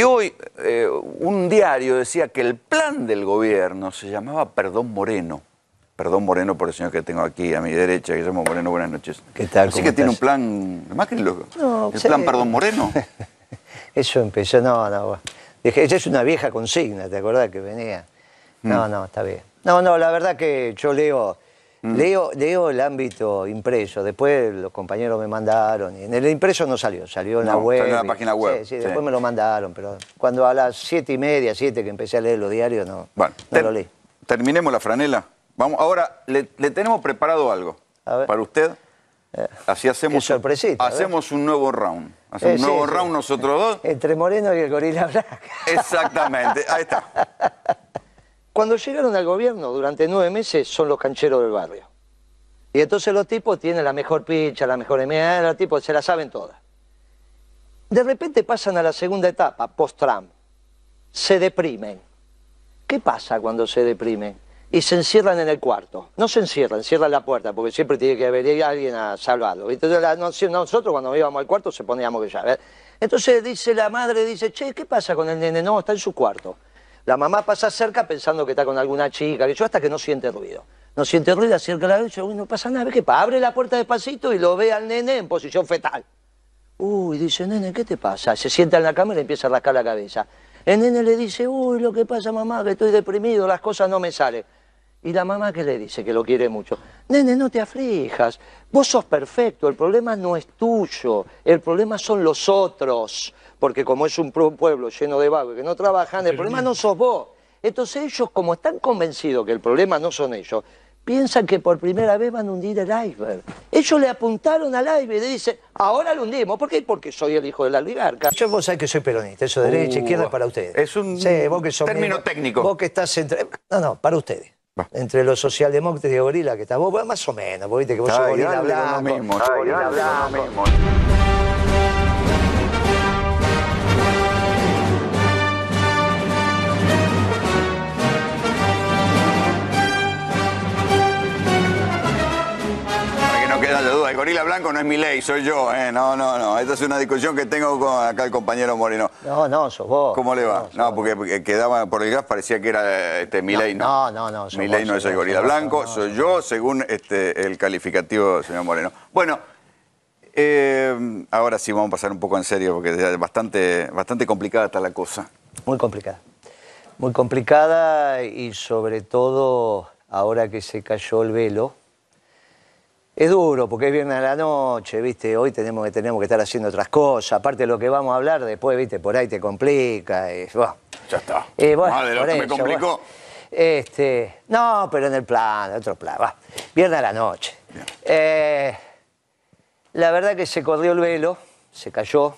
Y hoy eh, un diario decía que el plan del gobierno se llamaba Perdón Moreno. Perdón Moreno por el señor que tengo aquí a mi derecha, que se llama Moreno, buenas noches. ¿Qué tal? Así que tiene un plan, que el plan Perdón Moreno. Eso empezó, no, no. Esa es una vieja consigna, ¿te acordás que venía? Mm. No, no, está bien. No, no, la verdad que yo leo Mm. Leo, leo el ámbito impreso, después los compañeros me mandaron, y en el impreso no salió, salió en la web. en la página web. Sí, sí, después me lo mandaron, pero cuando a las siete y media, siete que empecé a leer los diarios, no, bueno, lo leí. Terminemos la franela. Vamos, ahora le, tenemos preparado algo para usted. Eh, Así hacemos, hacemos un nuevo round. Hacemos eh, un nuevo round nosotros dos. Entre Moreno y el Gorila Blanca. Exactamente, ahí está. Cuando llegaron al gobierno durante nueve meses son los cancheros del barrio. Y entonces los tipos tienen la mejor pincha, la mejor MA, los se la saben todas. De repente pasan a la segunda etapa, post-Trump. Se deprimen. ¿Qué pasa cuando se deprimen? Y se encierran en el cuarto. No se encierran, cierran la puerta, porque siempre tiene que haber alguien a salvarlo. Entonces, nosotros cuando íbamos al cuarto se poníamos que ya. Entonces dice la madre, dice, che, ¿qué pasa con el nene? No, está en su cuarto. La mamá pasa cerca pensando que está con alguna chica, que yo hasta que no siente ruido. No siente ruido, acerca la noche, uy, no pasa nada, Abre la puerta despacito y lo ve al nene en posición fetal. Uy, dice, nene, ¿qué te pasa? Se sienta en la cama y le empieza a rascar la cabeza. El nene le dice, uy, lo que pasa, mamá, que estoy deprimido, las cosas no me salen. Y la mamá que le dice que lo quiere mucho. Nene, no te aflijas, vos sos perfecto, el problema no es tuyo, el problema son los otros porque como es un pueblo lleno de vagos que no trabajan, el, problema no sos vos. Entonces ellos, como están convencidos que el problema no son ellos, piensan que por primera vez van a hundir el iceberg. Ellos le apuntaron al iceberg y dicen, ahora lo hundimos. ¿Por qué? Porque soy el hijo del oligarca. Yo vos sabés que soy peronista, eso de derecha, uh, izquierda, para ustedes. Es un que término técnico. Vos que estás entre... No, no, para ustedes. Entre los socialdemócratas y gorila que está. vos, más o menos, vos viste que vos sos gorila el gorila blanco no es mi ley, soy yo. Eh, no, no, no. Esta es una discusión que tengo con acá el compañero Moreno. No, no, sos vos. ¿Cómo le va? No, porque quedaba por el gas, parecía que era este, mi ley, no. No, no, no. Mi ley no es el gorila blanco, soy yo, según este, el calificativo, señor Moreno. Bueno, eh, ahora sí vamos a pasar un poco en serio, porque es bastante, bastante complicada está la cosa. Muy complicada. Muy complicada y sobre todo ahora que se cayó el velo es duro porque es viernes a la noche, ¿viste? Hoy tenemos que, tenemos que estar haciendo otras cosas. Aparte de lo que vamos a hablar después, ¿viste? Por ahí te complica. Ya está. Eh, me complicó. Este, no, pero en el plan, otro plan. Va. Viernes a la noche. Eh, la verdad que se corrió el velo, se cayó.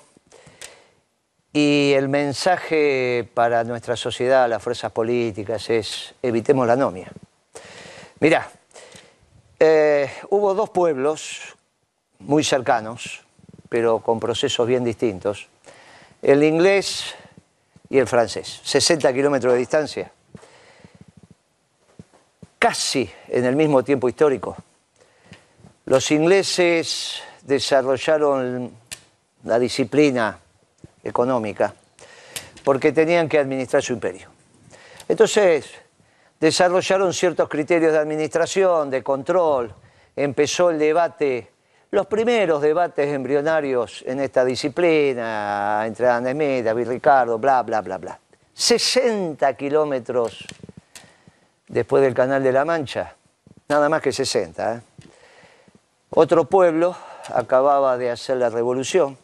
Y el mensaje para nuestra sociedad, las fuerzas políticas, es evitemos la anomia. Mirá, eh, hubo dos pueblos muy cercanos, pero con procesos bien distintos, el inglés y el francés, 60 kilómetros de distancia, casi en el mismo tiempo histórico. Los ingleses desarrollaron la disciplina económica porque tenían que administrar su imperio. Entonces, desarrollaron ciertos criterios de administración, de control, empezó el debate, los primeros debates embrionarios en esta disciplina, entre Anemé, David Ricardo, bla, bla, bla, bla. 60 kilómetros después del Canal de la Mancha, nada más que 60. ¿eh? Otro pueblo acababa de hacer la revolución,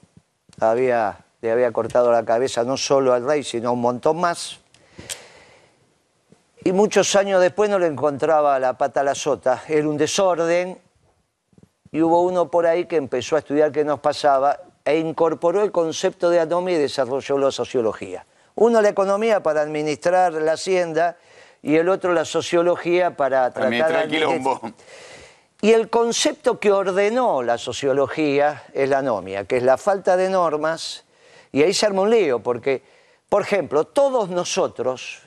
había, le había cortado la cabeza no solo al rey, sino a un montón más. Y muchos años después no le encontraba la pata a la sota. Era un desorden. Y hubo uno por ahí que empezó a estudiar qué nos pasaba e incorporó el concepto de anomia y desarrolló la sociología. Uno la economía para administrar la hacienda y el otro la sociología para tratar... El quilombo. Y el concepto que ordenó la sociología es la anomia, que es la falta de normas. Y ahí se armó un lío, porque, por ejemplo, todos nosotros,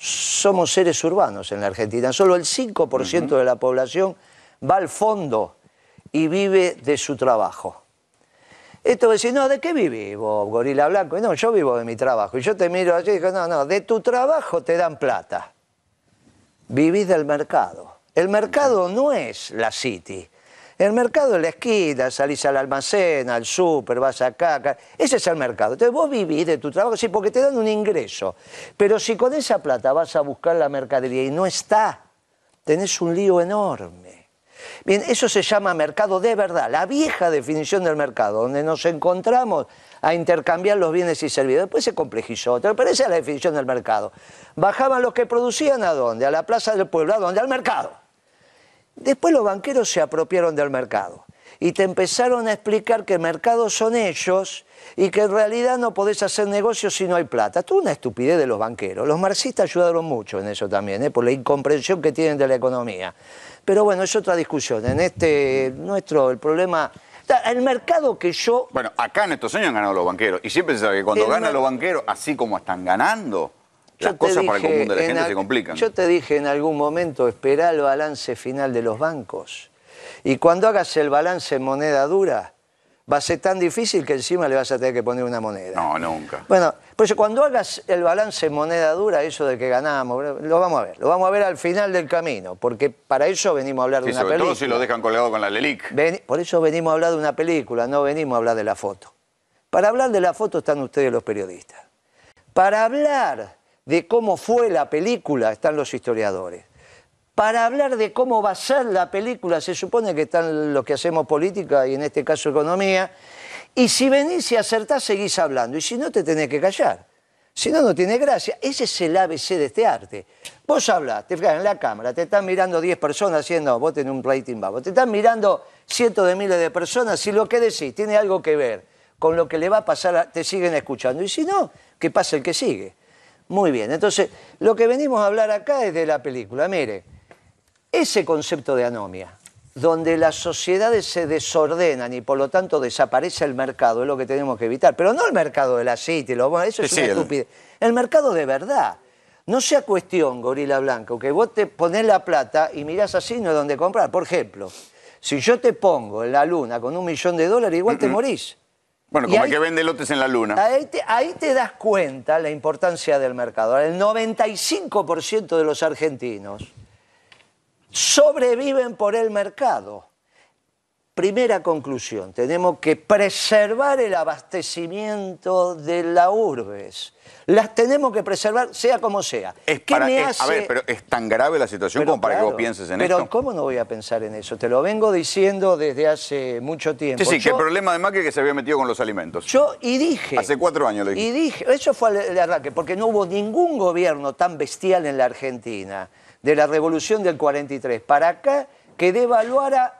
somos seres urbanos en la Argentina. Solo el 5% de la población va al fondo y vive de su trabajo. Esto decir, no, ¿de qué vivís Gorila Blanco? no, yo vivo de mi trabajo. Y yo te miro allí y digo, no, no, de tu trabajo te dan plata. Vivís del mercado. El mercado no es la City. El mercado es la esquina, salís al almacén, al súper, vas acá, acá. Ese es el mercado. Entonces vos vivís de tu trabajo, sí, porque te dan un ingreso. Pero si con esa plata vas a buscar la mercadería y no está, tenés un lío enorme. Bien, eso se llama mercado de verdad, la vieja definición del mercado, donde nos encontramos a intercambiar los bienes y servicios. Después se complejizó, pero esa es la definición del mercado. Bajaban los que producían a dónde? A la plaza del pueblo, a dónde? Al mercado. Después los banqueros se apropiaron del mercado y te empezaron a explicar que mercados son ellos y que en realidad no podés hacer negocios si no hay plata. Tú una estupidez de los banqueros. Los marxistas ayudaron mucho en eso también, ¿eh? por la incomprensión que tienen de la economía. Pero bueno, es otra discusión. En este nuestro, el problema... El mercado que yo... Bueno, acá en estos años han ganado los banqueros. Y siempre se sabe que cuando ganan los banqueros, así como están ganando, las cosas para el común de la gente se complican. Yo te dije en algún momento, espera el balance final de los bancos. Y cuando hagas el balance en moneda dura, va a ser tan difícil que encima le vas a tener que poner una moneda. No, nunca. Bueno, por eso cuando hagas el balance en moneda dura, eso de que ganamos, lo vamos a ver. Lo vamos a ver al final del camino, porque para eso venimos a hablar de una película. Todo si lo dejan colgado con la LELIC. por eso venimos a hablar de una película, no venimos a hablar de la foto. Para hablar de la foto están ustedes los periodistas. Para hablar de cómo fue la película están los historiadores. Para hablar de cómo va a ser la película se supone que están los que hacemos política y en este caso economía. Y si venís y acertás, seguís hablando. Y si no, te tenés que callar. Si no, no tiene gracia. Ese es el ABC de este arte. Vos hablás, te fijas en la cámara, te están mirando 10 personas haciendo, vos tenés un plating bajo, te están mirando cientos de miles de personas si lo que decís tiene algo que ver con lo que le va a pasar, te siguen escuchando. Y si no, qué pasa el que sigue. Muy bien, entonces lo que venimos a hablar acá es de la película. Mire, ese concepto de anomia, donde las sociedades se desordenan y por lo tanto desaparece el mercado, es lo que tenemos que evitar. Pero no el mercado de la City, lo, eso es una estupidez. El mercado de verdad. No sea cuestión, Gorila Blanca, que vos te pones la plata y mirás así no es donde comprar. Por ejemplo, si yo te pongo en la luna con un millón de dólares, igual te morís. Bueno, como que vende lotes en la luna. ahí te das cuenta la importancia del mercado. El 95% de los argentinos sobreviven por el mercado. Primera conclusión, tenemos que preservar el abastecimiento de la urbes. Las tenemos que preservar, sea como sea. Es A ver, pero es tan grave la situación como para que vos pienses en esto. Pero ¿cómo no voy a pensar en eso? Te lo vengo diciendo desde hace mucho tiempo. Sí, sí, que el problema de Macri es que se había metido con los alimentos. Yo, y dije... Hace cuatro años lo dije. Y dije, eso fue el arranque, porque no hubo ningún gobierno tan bestial en la Argentina, de la revolución del 43 para acá, que devaluara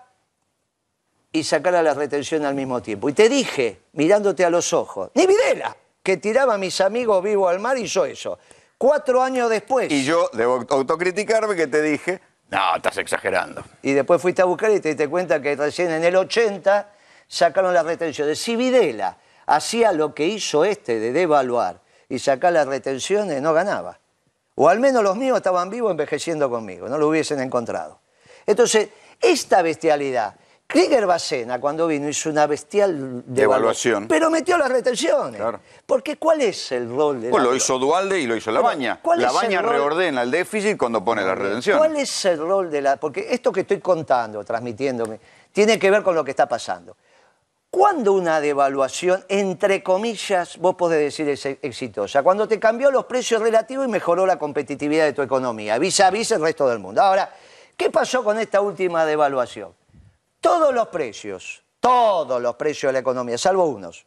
y sacara la retención al mismo tiempo. Y te dije, mirándote a los ojos, ni Videla, que tiraba a mis amigos vivo al mar y eso. Cuatro años después. Y yo debo autocriticarme que te dije, no, estás exagerando. Y después fuiste a buscar y te diste cuenta que recién en el 80 sacaron las retenciones. Si Videla hacía lo que hizo este de devaluar y sacar las retenciones, no ganaba. O al menos los míos estaban vivos envejeciendo conmigo, no lo hubiesen encontrado. Entonces, esta bestialidad Krieger Bacena, cuando vino, hizo una bestial devaluación. Pero metió las retenciones. Porque ¿cuál es el rol de Pues lo hizo Dualde y lo hizo la Labaña. La Baña reordena el déficit cuando pone las retenciones. ¿Cuál es el rol de la.? Porque esto que estoy contando, transmitiéndome, tiene que ver con lo que está pasando. ¿Cuándo una devaluación, entre comillas, vos podés decir es exitosa? Cuando te cambió los precios relativos y mejoró la competitividad de tu economía, vis a vis el resto del mundo. Ahora, ¿qué pasó con esta última devaluación? todos los precios, todos los precios de la economía, salvo unos,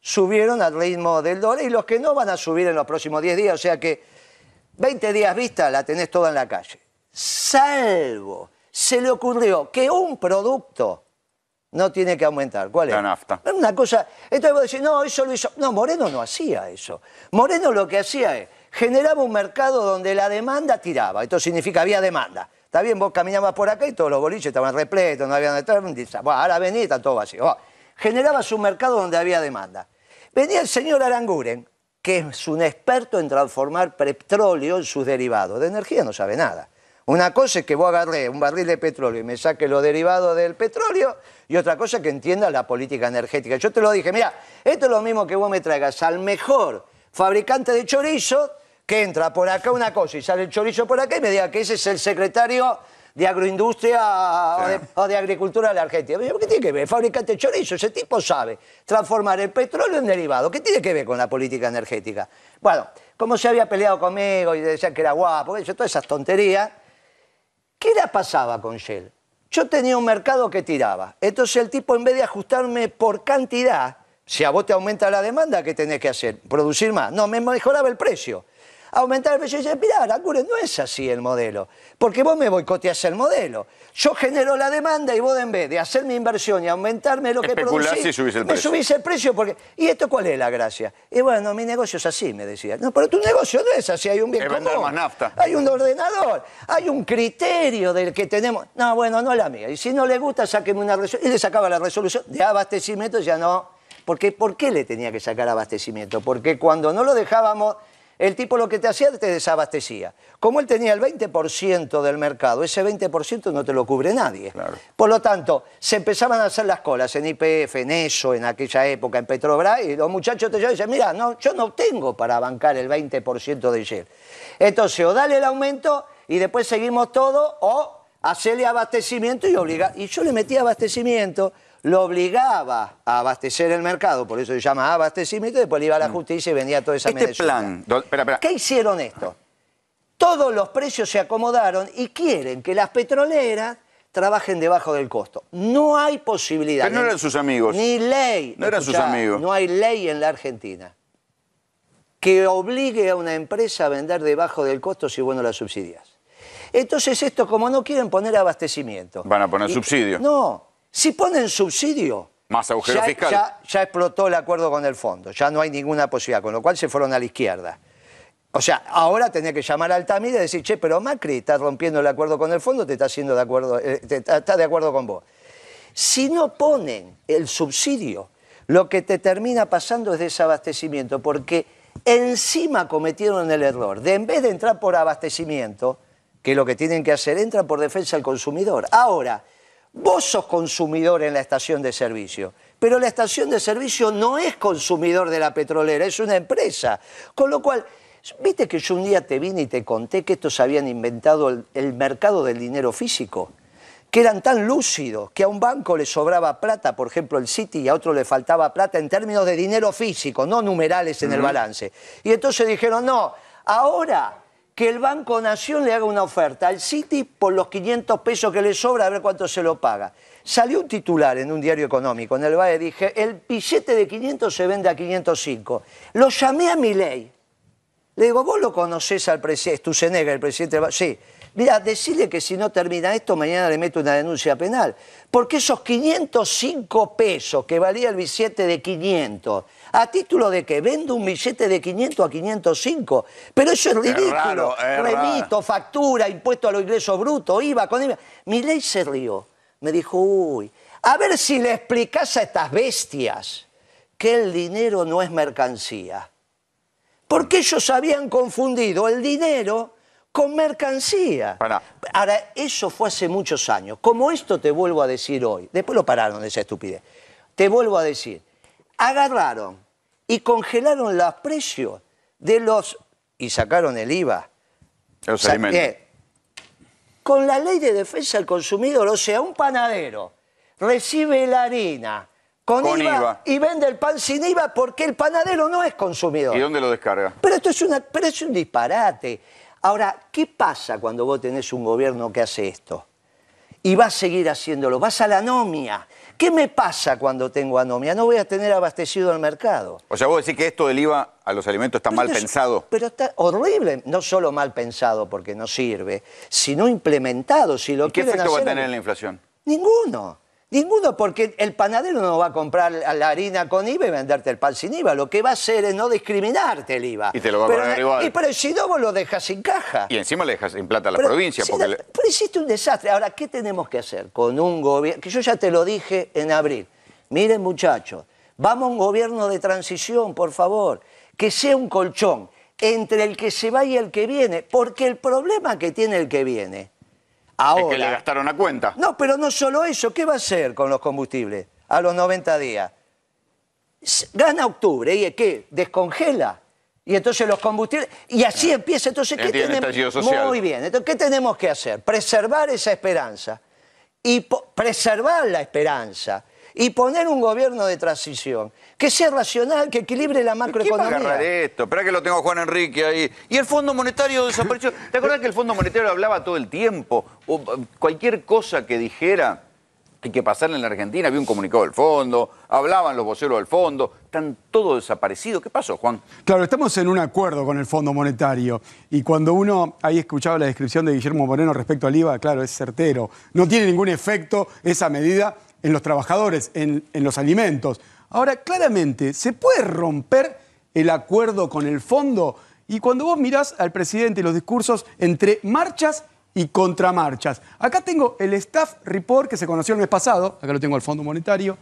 subieron al ritmo del dólar y los que no van a subir en los próximos 10 días, o sea que 20 días vista la tenés toda en la calle. Salvo, se le ocurrió que un producto no tiene que aumentar. ¿Cuál es? La nafta. Una cosa, entonces vos decís, no, eso lo hizo... No, Moreno no hacía eso. Moreno lo que hacía es, generaba un mercado donde la demanda tiraba, esto significa había demanda. Está bien, vos caminabas por acá y todos los boliches estaban repletos, no había donde estar. Bueno, ahora vení, está todo vacío. generabas un mercado donde había demanda. Venía el señor Aranguren, que es un experto en transformar petróleo en sus derivados. De energía no sabe nada. Una cosa es que vos agarré un barril de petróleo y me saque los derivados del petróleo y otra cosa es que entienda la política energética. Yo te lo dije, mira, esto es lo mismo que vos me traigas al mejor fabricante de chorizo que entra por acá una cosa y sale el chorizo por acá y me diga que ese es el secretario de agroindustria o de, agricultura de la Argentina. ¿Qué tiene que ver? Fabricante de chorizo, ese tipo sabe transformar el petróleo en derivado. ¿Qué tiene que ver con la política energética? Bueno, como se había peleado conmigo y decían que era guapo, todas esas tonterías, ¿qué le pasaba con Shell? Yo tenía un mercado que tiraba. Entonces el tipo, en vez de ajustarme por cantidad, si a vos te aumenta la demanda, ¿qué tenés que hacer? Producir más. No, me mejoraba el precio aumentar el precio. Y dice, mirá, no es así el modelo, porque vos me boicoteás el modelo. Yo genero la demanda y vos en vez de hacer mi inversión y aumentarme lo que producís, subís el me subís el precio. porque ¿Y esto cuál es la gracia? Y bueno, mi negocio es así, me decía. No, pero tu negocio no es así, hay un bien común. Hay un ordenador, hay un criterio del que tenemos. No, bueno, no la mía. Y si no le gusta, sáqueme una resolución. Y le sacaba la resolución de abastecimiento, ya no porque ¿por qué le tenía que sacar abastecimiento? Porque cuando no lo dejábamos el tipo lo que te hacía te desabastecía. Como él tenía el 20% del mercado, ese 20% no te lo cubre nadie. Por lo tanto, se empezaban a hacer las colas en IPF, en eso, en aquella época, en Petrobras, y los muchachos te llaman dicen, mira, no, yo no tengo para bancar el 20% de Shell. Entonces, o dale el aumento y después seguimos todo, o hacerle abastecimiento y obliga. Y yo le metí abastecimiento lo obligaba a abastecer el mercado, por eso se llama abastecimiento, y después le iba a la mm. justicia y vendía toda esa este ¿Qué hicieron esto? Todos los precios se acomodaron y quieren que las petroleras trabajen debajo del costo. No hay posibilidad. Pero no eran sus amigos. Ni ley. No eran sus amigos. No hay ley en la Argentina que obligue a una empresa a vender debajo del costo si bueno las la subsidias. Entonces esto, como no quieren poner abastecimiento. Van a poner subsidios. subsidio. No, si ponen subsidio... Más agujero ya, fiscal. Ya, explotó el acuerdo con el fondo, ya no hay ninguna posibilidad, con lo cual se fueron a la izquierda. O sea, ahora tenía que llamar a Altamira y decir, che, pero Macri está rompiendo el acuerdo con el fondo, te está haciendo de acuerdo, eh, está de acuerdo con vos. Si no ponen el subsidio, lo que te termina pasando es desabastecimiento, porque encima cometieron el error de en vez de entrar por abastecimiento, que lo que tienen que hacer, entran por defensa al consumidor. Ahora, Vos sos consumidor en la estación de servicio, pero la estación de servicio no es consumidor de la petrolera, es una empresa. Con lo cual, viste que yo un día te vine y te conté que estos habían inventado el, mercado del dinero físico, que eran tan lúcidos que a un banco le sobraba plata, por ejemplo el City, y a otro le faltaba plata en términos de dinero físico, no numerales en el balance. Y entonces dijeron, no, ahora que el Banco Nación le haga una oferta al City por los 500 pesos que le sobra, a ver cuánto se lo paga. Salió un titular en un diario económico, en el Valle, dije, el billete de 500 se vende a 505. Lo llamé a mi ley. Le digo, vos lo conocés al presidente, Stusenegger, el presidente del Banco. Sí. Mira, decirle que si no termina esto, mañana le meto una denuncia penal. Porque esos 505 pesos que valía el billete de 500 ¿A título de que Vendo un billete de 500 a 505. Pero eso es ridículo. Remito, factura, impuesto a los ingresos brutos, IVA, con IVA. Mi ley se rió. Me dijo, uy, a ver si le explicas a estas bestias que el dinero no es mercancía. Porque ellos habían confundido el dinero con mercancía. Ahora, eso fue hace muchos años. Como esto te vuelvo a decir hoy, después lo pararon de esa estupidez, te vuelvo a decir, agarraron y congelaron los precios de los... y sacaron el IVA. Los eh, con la ley de defensa del consumidor, o sea, un panadero recibe la harina con, IVA, y vende el pan sin IVA porque el panadero no es consumidor. ¿Y dónde lo descarga? Pero esto es, pero es un disparate. Ahora, ¿qué pasa cuando vos tenés un gobierno que hace esto? Y va a seguir haciéndolo, vas a la anomia... ¿Qué me pasa cuando tengo anomia? No voy a tener abastecido el mercado. O sea, vos decís que esto del IVA a los alimentos está mal pensado. Pero está horrible. No solo mal pensado porque no sirve, sino implementado. Si lo ¿Y ¿Qué efecto va a tener en la inflación? Ninguno. Ninguno, porque el panadero no va a comprar la harina con IVA y venderte el pan sin IVA. Lo que va a hacer es no discriminarte el IVA. Y te lo va a poner igual. Y, pero si no, vos lo dejas sin caja. Y encima le dejas sin plata a la provincia. porque Pero hiciste un desastre. Ahora, ¿qué tenemos que hacer con un gobierno? Que yo ya te lo dije en abril. Miren, muchachos, vamos a un gobierno de transición, por favor. Que sea un colchón entre el que se va y el que viene. Porque el problema que tiene el que viene Ahora, que le gastaron a cuenta. No, pero no solo eso. ¿Qué va a hacer con los combustibles a los 90 días? Gana octubre y es ¿qué? Descongela. Y entonces los combustibles... Y así empieza. Entonces, ¿qué tenemos? Este Muy bien. Entonces, ¿qué tenemos que hacer? Preservar esa esperanza. Y preservar la esperanza y poner un gobierno de transición que sea racional, que equilibre la macroeconomía. ¿Qué va a esto? Espera que lo tengo Juan Enrique ahí. Y el Fondo Monetario desapareció. ¿Te acordás que el Fondo Monetario hablaba todo el tiempo? O cualquier cosa que dijera que pasara en la Argentina, había un comunicado del fondo, hablaban los voceros del fondo, están todos desaparecidos. ¿Qué pasó, Juan? Claro, estamos en un acuerdo con el Fondo Monetario y cuando uno ahí escuchaba la descripción de Guillermo Moreno respecto al IVA, claro, es certero. No tiene ningún efecto esa medida en los trabajadores, en, los alimentos. Ahora, claramente, ¿se puede romper el acuerdo con el fondo? Y cuando vos mirás al presidente y los discursos entre marchas y contramarchas. Acá tengo el staff report que se conoció el mes pasado, acá lo tengo al Fondo Monetario,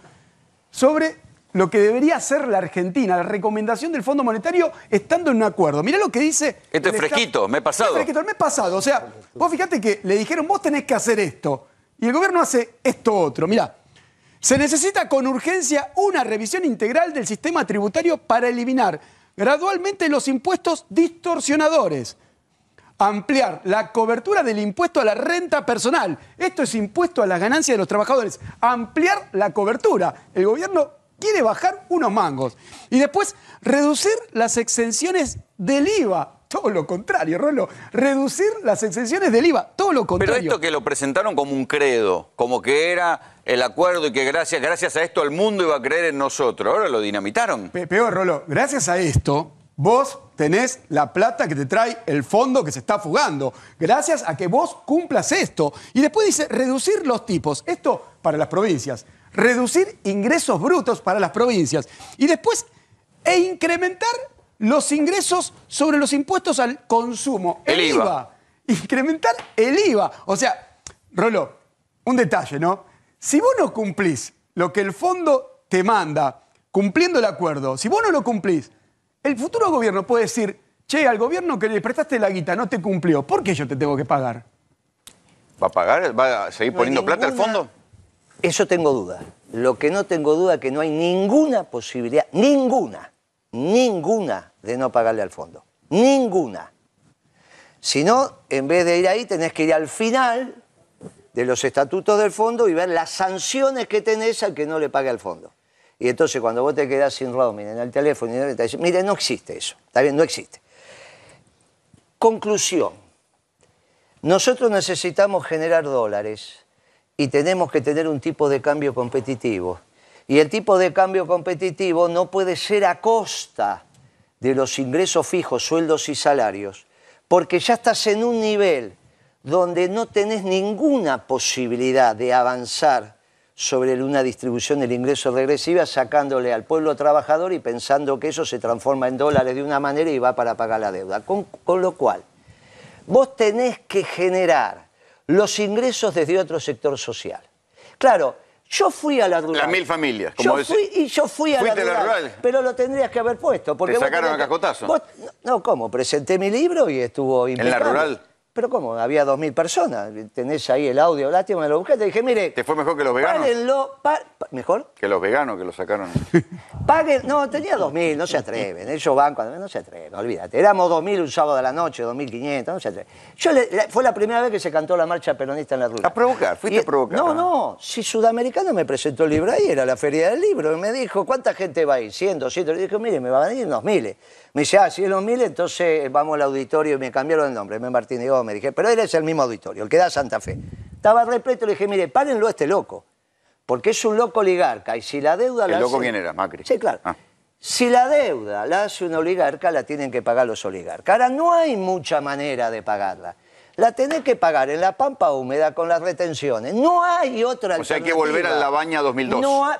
sobre lo que debería hacer la Argentina, la recomendación del Fondo Monetario estando en un acuerdo. Mirá lo que dice... Esto es fresquito, me he pasado. Es fresquito, el mes pasado. O sea, vos fíjate que le dijeron, vos tenés que hacer esto. Y el gobierno hace esto otro. Mirá. Se necesita con urgencia una revisión integral del sistema tributario para eliminar gradualmente los impuestos distorsionadores. Ampliar la cobertura del impuesto a la renta personal. Esto es impuesto a las ganancias de los trabajadores. Ampliar la cobertura. El gobierno quiere bajar unos mangos. Y después, reducir las exenciones del IVA todo lo contrario, Rolo. Reducir las exenciones del IVA. Todo lo contrario. Pero esto que lo presentaron como un credo, como que era el acuerdo y que gracias, gracias a esto el mundo iba a creer en nosotros. Ahora lo dinamitaron. peor, Rolo. Gracias a esto, vos tenés la plata que te trae el fondo que se está fugando, gracias a que vos cumplas esto. Y después dice, reducir los tipos, esto para las provincias, reducir ingresos brutos para las provincias. Y después, e incrementar los ingresos sobre los impuestos al consumo. El, IVA. Incrementar el IVA. O sea, Rolo, un detalle, ¿no? Si vos no cumplís lo que el fondo te manda, cumpliendo el acuerdo, si vos no lo cumplís, el futuro gobierno puede decir, che, al gobierno que le prestaste la guita no te cumplió, ¿por qué yo te tengo que pagar? ¿Va a pagar? ¿Va a seguir poniendo plata al fondo? Eso tengo duda. Lo que no tengo duda es que no hay ninguna posibilidad, ninguna, ninguna de no pagarle al fondo. Ninguna. Si no, en vez de ir ahí, tenés que ir al final de los estatutos del fondo y ver las sanciones que tenés al que no le pague al fondo. Y entonces cuando vos te quedás sin roaming en el teléfono, y te dicen, mire, no existe eso. Está bien, no existe. Conclusión. Nosotros necesitamos generar dólares y tenemos que tener un tipo de cambio competitivo. Y el tipo de cambio competitivo no puede ser a costa de los ingresos fijos, sueldos y salarios, porque ya estás en un nivel donde no tenés ninguna posibilidad de avanzar sobre una distribución del ingreso regresiva, sacándole al pueblo trabajador y pensando que eso se transforma en dólares de una manera y va para pagar la deuda. Con, lo cual, vos tenés que generar los ingresos desde otro sector social. Claro, yo fui a la rural. Las mil familias, como yo fui, Y yo fui a la rural, la rural, Pero lo tendrías que haber puesto. Porque Te sacaron a cascotazo. no, ¿cómo? Presenté mi libro y estuvo invitado. ¿En la rural? Pero ¿cómo? Había 2.000 personas. Tenés ahí el audio, lástima, lo busqué. Te dije, mire... ¿Te fue mejor que los veganos? Párenlo... ¿Mejor? Que los veganos que lo sacaron. Paguen... No, tenía 2.000, no se atreven. Ellos van cuando... No se atreven, olvídate. Éramos 2.000 un sábado de la noche, 2.500, no se atreven. Yo Fue la primera vez que se cantó la marcha peronista en la ruta. A provocar, fuiste a provocar. No, no. Si Sudamericano me presentó el libro ahí, era la feria del libro, y me dijo, ¿cuánta gente va a ir? 100, 200. Le dije, mire, me van a venir 2.000. Me dice, ah, si es 2000, entonces eh, vamos al auditorio. Y me cambiaron el nombre, me martín Martínez oh", me Dije, pero eres el mismo auditorio, el que da Santa Fe. Estaba repleto, le dije, mire, párenlo a este loco. Porque es un loco oligarca. Y si la deuda ¿El loco quién era? Macri. Sí, claro. Ah. Si la deuda la hace un oligarca, la tienen que pagar los oligarcas. Ahora no hay mucha manera de pagarla. La tenés que pagar en la pampa húmeda con las retenciones. No hay otra alternativa. O sea, hay que volver a la baña 2002.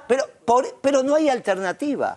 pero no hay alternativa.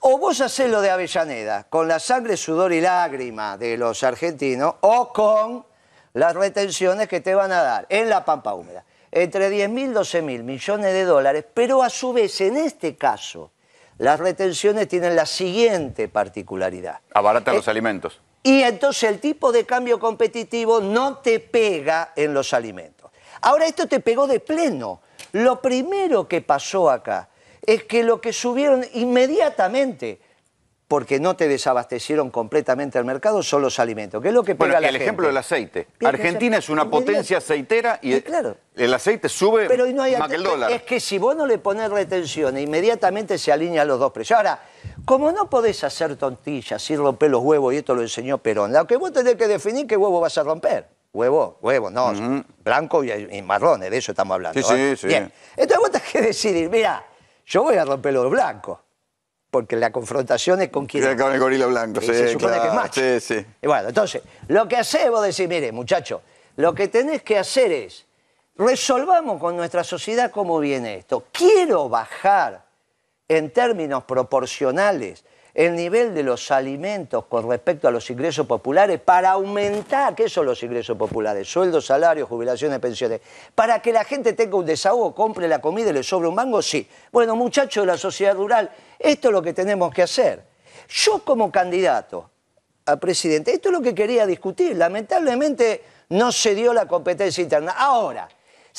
O vos haces lo de Avellaneda, con la sangre, sudor y lágrima de los argentinos, o con las retenciones que te van a dar en la pampa húmeda. Entre 10.000 y 12.000 millones de dólares, pero a su vez, en este caso, las retenciones tienen la siguiente particularidad. Abarata los eh, alimentos. Y entonces el tipo de cambio competitivo no te pega en los alimentos. Ahora esto te pegó de pleno. Lo primero que pasó acá es que lo que subieron inmediatamente, porque no te desabastecieron completamente al mercado, son los alimentos, que es lo que pega el ejemplo del aceite. Argentina es una potencia aceitera y, el aceite sube Pero no hay más que el dólar. Es que si vos no le pones retención, inmediatamente se alinean los dos precios. Ahora, como no podés hacer tontillas, y romper los huevos, y esto lo enseñó Perón, lo que vos tenés que definir qué huevo vas a romper. Huevo, huevo, no, blanco y, marrón, de eso estamos hablando. ¿eh? Sí, sí, Bien, entonces vos tenés que decidir, mira, yo voy a romper los blancos. Porque la confrontación es con quien. Con el gorila blanco, sí. Se supone que es Sí, sí. bueno, entonces, lo que hacemos vos decir, mire, muchacho, lo que tenés que hacer es resolvamos con nuestra sociedad cómo viene esto. Quiero bajar en términos proporcionales el nivel de los alimentos con respecto a los ingresos populares para aumentar, ¿qué son los ingresos populares? Sueldos, salarios, jubilaciones, pensiones. Para que la gente tenga un desahogo, compre la comida y le sobre un mango, sí. Bueno, muchachos de la sociedad rural, esto es lo que tenemos que hacer. Yo como candidato a presidente, esto es lo que quería discutir. Lamentablemente no se dio la competencia interna. Ahora,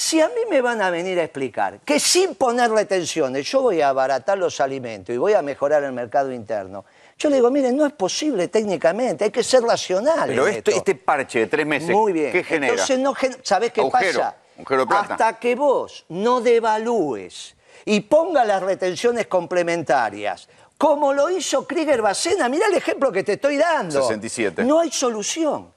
si a mí me van a venir a explicar que sin poner retenciones yo voy a abaratar los alimentos y voy a mejorar el mercado interno, yo le digo, miren, no es posible técnicamente, hay que ser racional. Pero este, este parche de tres meses, Muy bien. genera? Entonces, no, ¿sabés qué pasa? Hasta que vos no devalúes y ponga las retenciones complementarias, como lo hizo Krieger Bacena, mira el ejemplo que te estoy dando. 67. No hay solución,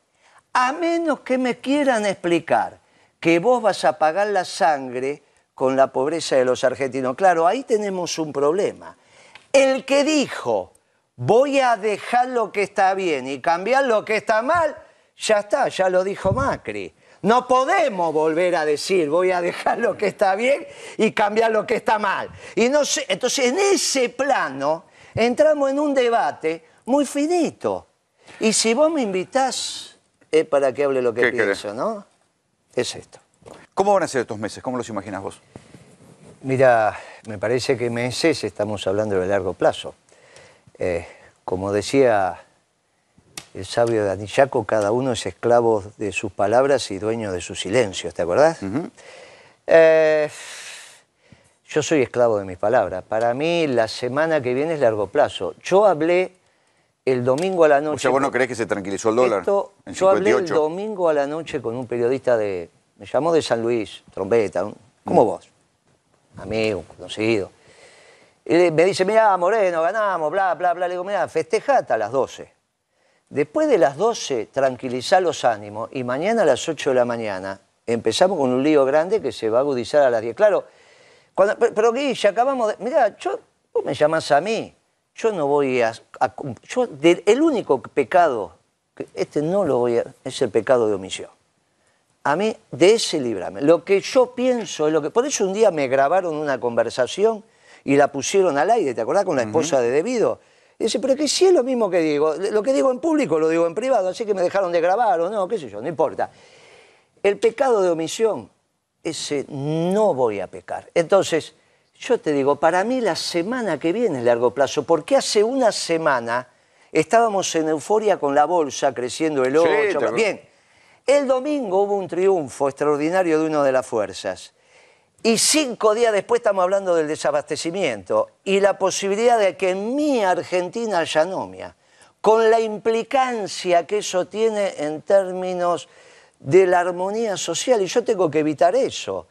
a menos que me quieran explicar que vos vas a pagar la sangre con la pobreza de los argentinos. Claro, ahí tenemos un problema. El que dijo, voy a dejar lo que está bien y cambiar lo que está mal, ya está, ya lo dijo Macri. No podemos volver a decir, voy a dejar lo que está bien y cambiar lo que está mal. Y no entonces en ese plano entramos en un debate muy finito. Y si vos me invitás, es eh, para que hable lo que pienso, ¿no? es esto. ¿Cómo van a ser estos meses? ¿Cómo los imaginas vos? Mira, me parece que meses estamos hablando de largo plazo. Eh, como decía el sabio de Anillaco, cada uno es esclavo de sus palabras y dueño de su silencio, ¿te acordás? Eh, yo soy esclavo de mis palabras. Para mí la semana que viene es largo plazo. Yo hablé el domingo a la noche... O ¿vos no crees que se tranquilizó el dólar Yo hablé el domingo a la noche con un periodista de... Me llamó de San Luis, trombeta, como mm. vos, amigo, conocido. me dice, mira, Moreno, ganamos, bla, bla, bla. Le digo, mira, festejate hasta las 12. Después de las 12, tranquilizá los ánimos y mañana a las 8 de la mañana empezamos con un lío grande que se va a agudizar a las 10. Claro, pero, ya acabamos de... Mirá, yo, me llamás a mí, yo no voy a... el único pecado, que este no lo voy a... es el pecado de omisión. A mí, de ese librame. Lo que yo pienso es lo que... Por eso un día me grabaron una conversación y la pusieron al aire, ¿te acordás? Con la esposa de Debido. Y dice, pero que si es lo mismo que digo. Lo que digo en público lo digo en privado, así que me dejaron de grabar o no, qué sé yo, no importa. El pecado de omisión, ese no voy a pecar. Entonces, yo te digo, para mí la semana que viene es largo plazo, porque hace una semana estábamos en euforia con la bolsa creciendo el 8. Bien, el domingo hubo un triunfo extraordinario de una de las fuerzas. Y cinco días después estamos hablando del desabastecimiento y la posibilidad de que en mi Argentina haya anomia, con la implicancia que eso tiene en términos de la armonía social. Y yo tengo que evitar eso.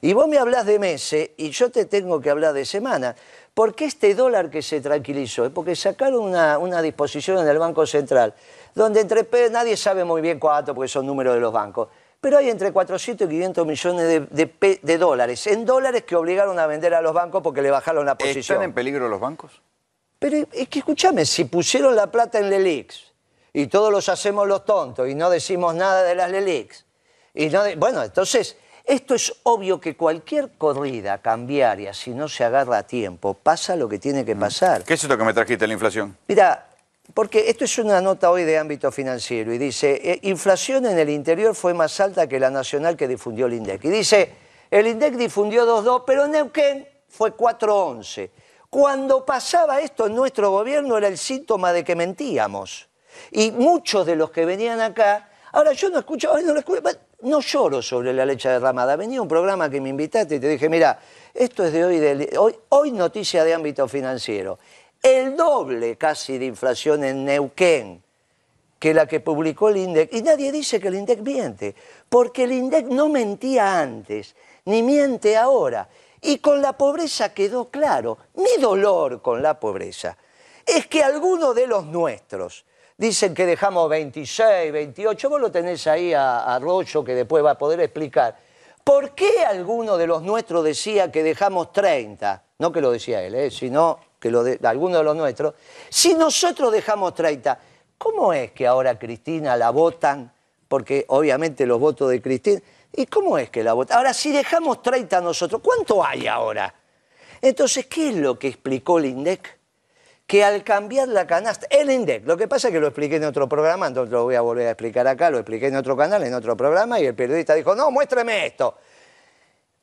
Y vos me hablas de meses y yo te tengo que hablar de semana. ¿Por qué este dólar que se tranquilizó? Es eh, porque sacaron una, disposición en el Banco Central, donde entre nadie sabe muy bien cuánto, porque son números de los bancos, pero hay entre 400 y 500 millones de, dólares, en dólares que obligaron a vender a los bancos porque le bajaron la posición. ¿Están en peligro los bancos? Pero es que escúchame, si pusieron la plata en Lelix y todos los hacemos los tontos y no decimos nada de las Lelix, y no bueno, entonces esto es obvio que cualquier corrida cambiaria, si no se agarra a tiempo, pasa lo que tiene que mm. pasar. ¿Qué es esto que me trajiste, la inflación? Mira, porque esto es una nota hoy de ámbito financiero y dice, eh, inflación en el interior fue más alta que la nacional que difundió el INDEC. Y dice, el INDEC difundió 2.2, pero Neuquén fue 4.11. Cuando pasaba esto en nuestro gobierno era el síntoma de que mentíamos. Y muchos de los que venían acá, ahora yo no escucho, no lo escucho, no lloro sobre la leche derramada. Venía un programa que me invitaste y te dije, mira, esto es de hoy, hoy, hoy noticia de ámbito financiero. El doble casi de inflación en Neuquén que la que publicó el INDEC. Y nadie dice que el INDEC miente, porque el INDEC no mentía antes, ni miente ahora. Y con la pobreza quedó claro, mi dolor con la pobreza es que alguno de los nuestros, Dicen que dejamos 26, 28, vos lo tenés ahí a, a que después va a poder explicar. ¿Por qué alguno de los nuestros decía que dejamos 30? No que lo decía él, ¿eh? sino que alguno de los nuestros. Si nosotros dejamos 30, ¿cómo es que ahora Cristina la votan? Porque obviamente los votos de Cristina. ¿Y cómo es que la votan? Ahora, si dejamos 30 nosotros, ¿cuánto hay ahora? Entonces, ¿qué es lo que explicó el INDEC? que al cambiar la canasta, el INDEC, lo que pasa es que lo expliqué en otro programa, entonces lo voy a volver a explicar acá, lo expliqué en otro canal, en otro programa, y el periodista dijo, no, muéstrame esto.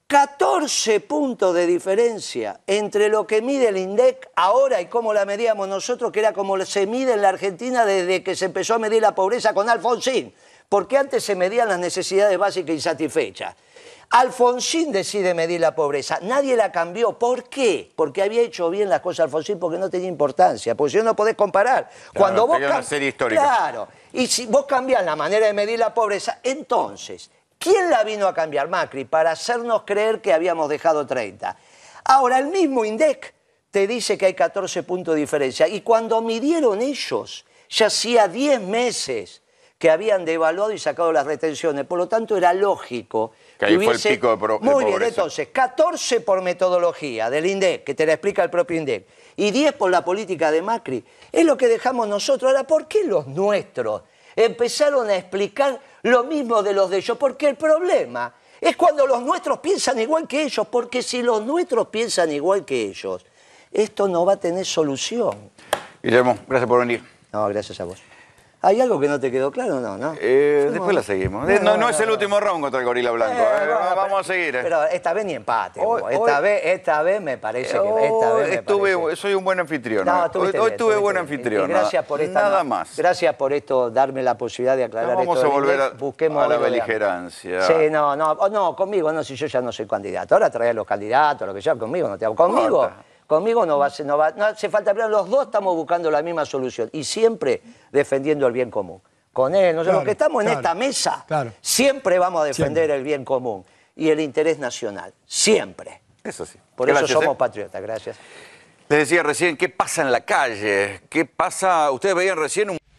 14 puntos de diferencia entre lo que mide el INDEC ahora y cómo la medíamos nosotros, que era como se mide en la Argentina desde que se empezó a medir la pobreza con Alfonsín, porque antes se medían las necesidades básicas insatisfechas. Alfonsín decide medir la pobreza. Nadie la cambió. ¿Por qué? Porque había hecho bien las cosas Alfonsín, porque no tenía importancia. Porque si no, no podés comparar. Cuando vos una serie histórica. Claro. Y si vos cambiás la manera de medir la pobreza, entonces, ¿quién la vino a cambiar? Macri, para hacernos creer que habíamos dejado 30. Ahora, el mismo INDEC te dice que hay 14 puntos de diferencia. Y cuando midieron ellos, ya hacía 10 meses que habían devaluado y sacado las retenciones. Por lo tanto, era lógico que ahí fue el pico de, Muy bien, entonces, 14 por metodología del INDEC, que te la explica el propio INDEC, y 10 por la política de Macri, es lo que dejamos nosotros. Ahora, ¿por qué los nuestros empezaron a explicar lo mismo de los de ellos? Porque el problema es cuando los nuestros piensan igual que ellos, porque si los nuestros piensan igual que ellos, esto no va a tener solución. Guillermo, gracias por venir. No, gracias a vos. ¿Hay algo que no te quedó claro no? Eh, después la seguimos. No, eh, es el último round contra el Gorila Blanco. Eh. vamos a seguir. Pero esta vez ni empate. esta, vez, esta vez me parece que. Esta vez Soy un buen anfitrión. No, hoy, tuve buen anfitrión. gracias por esta, Nada más. Gracias por esto, darme la posibilidad de aclarar vamos esto. Vamos a volver a, Busquemos a la beligerancia. Sí, no, no, oh, no, conmigo no, si yo ya no soy candidato. Ahora trae a los candidatos, lo que sea, conmigo no te hago. Conmigo. Conmigo no, va, hace falta hablar, los dos estamos buscando la misma solución y siempre defendiendo el bien común. Con él, nosotros que estamos en esta mesa, siempre vamos a defender el bien común y el interés nacional, siempre. Eso sí. Por eso somos ¿eh? patriotas, gracias. Les decía recién, ¿qué pasa en la calle? ¿Qué pasa? Ustedes veían recién un...